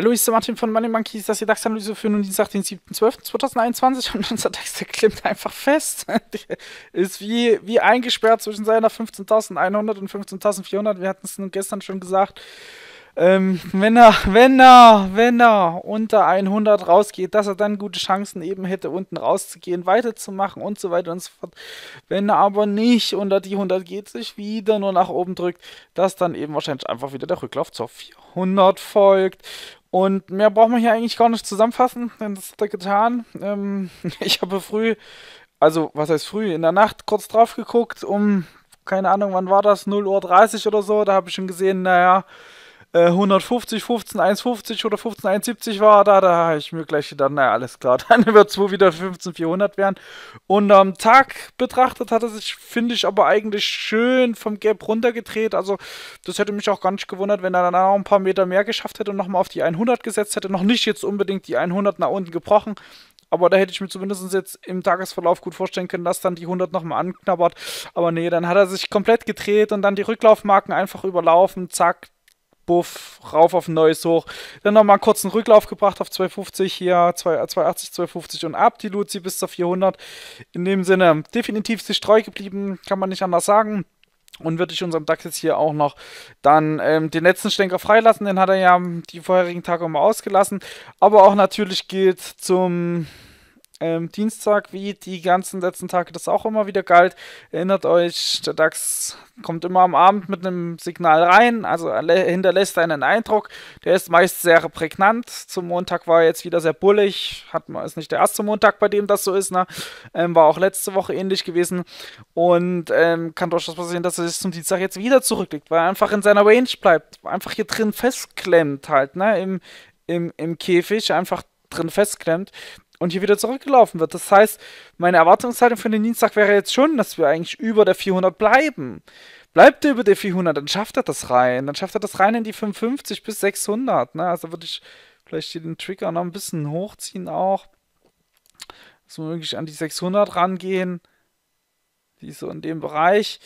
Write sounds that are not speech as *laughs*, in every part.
Hallo, ich bin Martin von Money Monkeys, das ist die DAX-Analyse für nun Dienstag, den 7.12.2021 und unser DAX, der klimmt einfach fest. *laughs* ist wie, wie eingesperrt zwischen seiner 15.100 und 15.400. Wir hatten es nun gestern schon gesagt. Ähm, wenn er, wenn er, wenn er unter 100 rausgeht, dass er dann gute Chancen eben hätte, unten rauszugehen, weiterzumachen und so weiter und so fort. Wenn er aber nicht unter die 100 geht, sich wieder nur nach oben drückt, dass dann eben wahrscheinlich einfach wieder der Rücklauf zur 400 folgt. Und mehr braucht man hier eigentlich gar nicht zusammenfassen, denn das hat er getan. Ähm, *laughs* ich habe früh, also was heißt früh, in der Nacht kurz drauf geguckt, um, keine Ahnung, wann war das, 0.30 Uhr oder so, da habe ich schon gesehen, naja, 150, 15, 1,50 oder 15, 1,70 war, da, da habe ich mir gleich gedacht, naja, alles klar, *laughs* dann wird es wohl wieder 15, 400 werden. Und am ähm, Tag betrachtet hat er sich, finde ich, aber eigentlich schön vom Gap runtergedreht. Also, das hätte mich auch gar nicht gewundert, wenn er dann auch ein paar Meter mehr geschafft hätte und nochmal auf die 100 gesetzt hätte. Noch nicht jetzt unbedingt die 100 nach unten gebrochen, aber da hätte ich mir zumindest jetzt im Tagesverlauf gut vorstellen können, dass dann die 100 nochmal anknabbert. Aber nee, dann hat er sich komplett gedreht und dann die Rücklaufmarken einfach überlaufen. Zack, Buff, rauf auf ein neues hoch. Dann nochmal einen kurzen Rücklauf gebracht auf 250 hier, 280, 250 und ab die Luzi bis zur 400. In dem Sinne, definitiv sich treu geblieben, kann man nicht anders sagen. Und würde ich unserem DAX jetzt hier auch noch dann ähm, den letzten Stänker freilassen. Den hat er ja die vorherigen Tage immer ausgelassen. Aber auch natürlich gilt zum ähm, Dienstag, wie die ganzen letzten Tage das auch immer wieder galt. Erinnert euch, der DAX kommt immer am Abend mit einem Signal rein, also hinterlässt einen Eindruck. Der ist meist sehr prägnant. Zum Montag war er jetzt wieder sehr bullig. Hat man ist nicht der erste Montag, bei dem das so ist. Ne? Ähm, war auch letzte Woche ähnlich gewesen und ähm, kann durchaus passieren, dass er sich zum Dienstag jetzt wieder zurücklegt, weil er einfach in seiner Range bleibt, einfach hier drin festklemmt halt, ne? Im, im, im Käfig einfach drin festklemmt und hier wieder zurückgelaufen wird. Das heißt, meine Erwartungshaltung für den Dienstag wäre jetzt schon, dass wir eigentlich über der 400 bleiben. Bleibt er über der 400, dann schafft er das rein. Dann schafft er das rein in die 550 bis 600. Ne? Also würde ich vielleicht hier den Trigger noch ein bisschen hochziehen auch. Dass wir wirklich an die 600 rangehen. Die ist so in dem Bereich.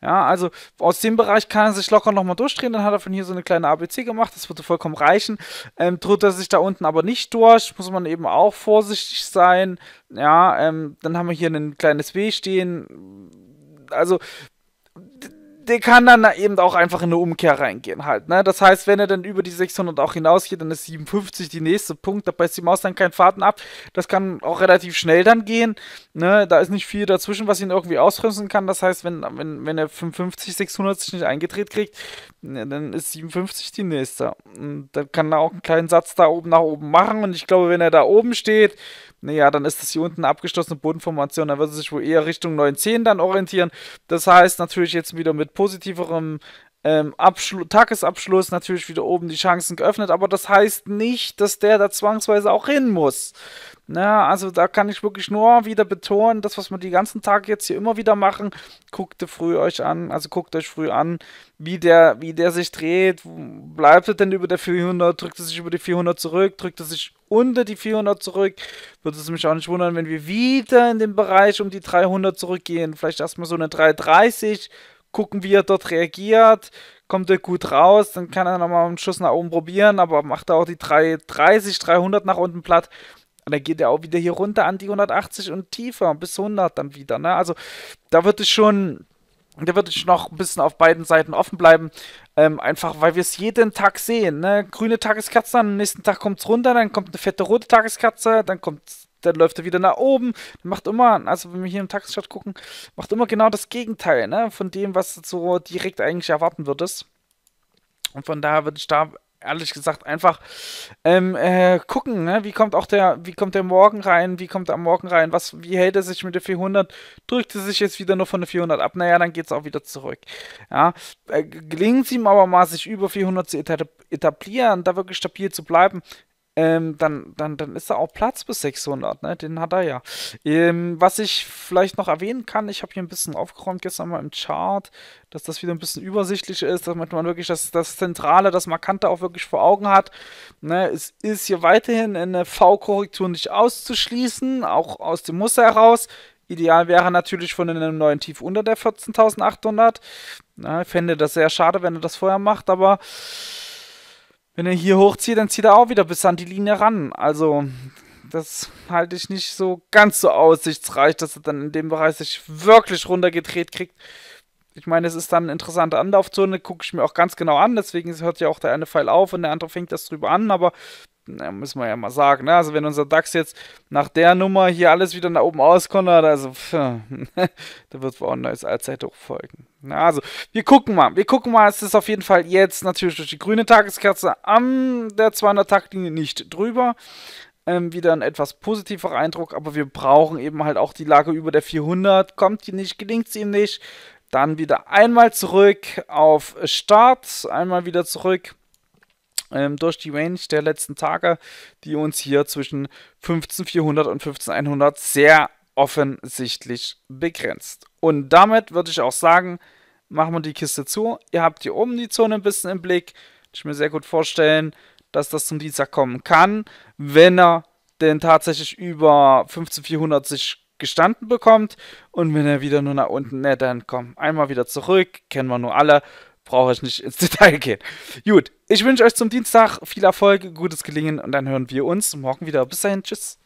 Ja, also aus dem Bereich kann er sich locker nochmal durchdrehen. Dann hat er von hier so eine kleine ABC gemacht. Das würde vollkommen reichen. Ähm, droht er sich da unten aber nicht durch. Muss man eben auch vorsichtig sein. Ja, ähm, dann haben wir hier ein kleines W stehen. Also der kann dann eben auch einfach in eine Umkehr reingehen halt. Ne? Das heißt, wenn er dann über die 600 auch hinausgeht, dann ist 57 die nächste Punkt. da beißt die Maus dann keinen Faden ab. Das kann auch relativ schnell dann gehen. Ne? Da ist nicht viel dazwischen, was ihn irgendwie ausbremsen kann. Das heißt, wenn, wenn, wenn er 55, 600 sich nicht eingedreht kriegt, ne, dann ist 57 die nächste. Und dann kann er auch einen kleinen Satz da oben nach oben machen. Und ich glaube, wenn er da oben steht, naja, dann ist das hier unten eine abgeschlossene Bodenformation. Dann wird er sich wohl eher Richtung 910 dann orientieren. Das heißt natürlich jetzt wieder mit positiverem ähm, Tagesabschluss natürlich wieder oben die Chancen geöffnet, aber das heißt nicht, dass der da zwangsweise auch hin muss. Na, also da kann ich wirklich nur wieder betonen, das, was wir die ganzen Tage jetzt hier immer wieder machen, guckt früh euch an, also guckt euch früh an, wie der, wie der sich dreht, bleibt er denn über der 400, drückt er sich über die 400 zurück, drückt er sich unter die 400 zurück, würde es mich auch nicht wundern, wenn wir wieder in den Bereich um die 300 zurückgehen, vielleicht erstmal so eine 330, gucken, wie er dort reagiert. Kommt er gut raus, dann kann er nochmal einen Schuss nach oben probieren, aber macht er auch die 330, 300 nach unten platt. Und dann geht er auch wieder hier runter an die 180 und tiefer bis 100 dann wieder. Ne? Also da wird es schon, da wird es noch ein bisschen auf beiden Seiten offen bleiben. Ähm, einfach, weil wir es jeden Tag sehen. Ne? Grüne Tageskatze, am nächsten Tag kommt es runter, dann kommt eine fette rote Tageskatze, dann kommt dann läuft er wieder nach oben, macht immer, also wenn wir hier im Tagesschat gucken, macht immer genau das Gegenteil, ne, von dem, was du so direkt eigentlich erwarten würdest. Und von daher würde ich da ehrlich gesagt einfach ähm, äh, gucken, ne? wie kommt auch der, wie kommt der morgen rein, wie kommt er am Morgen rein, was, wie hält er sich mit der 400, drückt er sich jetzt wieder nur von der 400 ab, naja, dann geht es auch wieder zurück. Ja, äh, gelingt es ihm aber mal, sich über 400 zu etablieren, da wirklich stabil zu bleiben, ähm, dann, dann, dann ist da auch Platz bis 600, ne? Den hat er ja. Ähm, was ich vielleicht noch erwähnen kann, ich habe hier ein bisschen aufgeräumt gestern mal im Chart, dass das wieder ein bisschen übersichtlich ist, damit man wirklich das, das Zentrale, das Markante auch wirklich vor Augen hat. Ne? Es ist hier weiterhin eine V-Korrektur nicht auszuschließen, auch aus dem Muster heraus. Ideal wäre natürlich von einem neuen Tief unter der 14.800. Ich ne, fände das sehr schade, wenn er das vorher macht, aber wenn er hier hochzieht, dann zieht er auch wieder bis an die Linie ran. Also, das halte ich nicht so ganz so aussichtsreich, dass er dann in dem Bereich sich wirklich runtergedreht kriegt. Ich meine, es ist dann eine interessante Anlaufzone, gucke ich mir auch ganz genau an. Deswegen hört ja auch der eine Pfeil auf und der andere fängt das drüber an. Aber na, müssen wir ja mal sagen. Ne? Also wenn unser DAX jetzt nach der Nummer hier alles wieder nach oben auskonnert, also pff, *laughs* da wird wohl ein neues Allzeithoch folgen. Na, also wir gucken mal. Wir gucken mal. Es ist auf jeden Fall jetzt natürlich durch die grüne Tageskerze an der 200-Taktlinie nicht drüber. Ähm, wieder ein etwas positiver Eindruck, aber wir brauchen eben halt auch die Lage über der 400. Kommt die nicht, gelingt sie ihm nicht. Dann wieder einmal zurück auf Start, einmal wieder zurück ähm, durch die Range der letzten Tage, die uns hier zwischen 15400 und 15100 sehr offensichtlich begrenzt. Und damit würde ich auch sagen, machen wir die Kiste zu. Ihr habt hier oben die Zone ein bisschen im Blick. Ich mir sehr gut vorstellen, dass das zum Dienstag kommen kann, wenn er denn tatsächlich über 15400 sich gestanden bekommt und wenn er wieder nur nach unten, ne, dann komm, einmal wieder zurück, kennen wir nur alle, brauche ich nicht ins *laughs* Detail gehen. Gut, ich wünsche euch zum Dienstag viel Erfolg, gutes Gelingen und dann hören wir uns morgen wieder. Bis dahin, tschüss.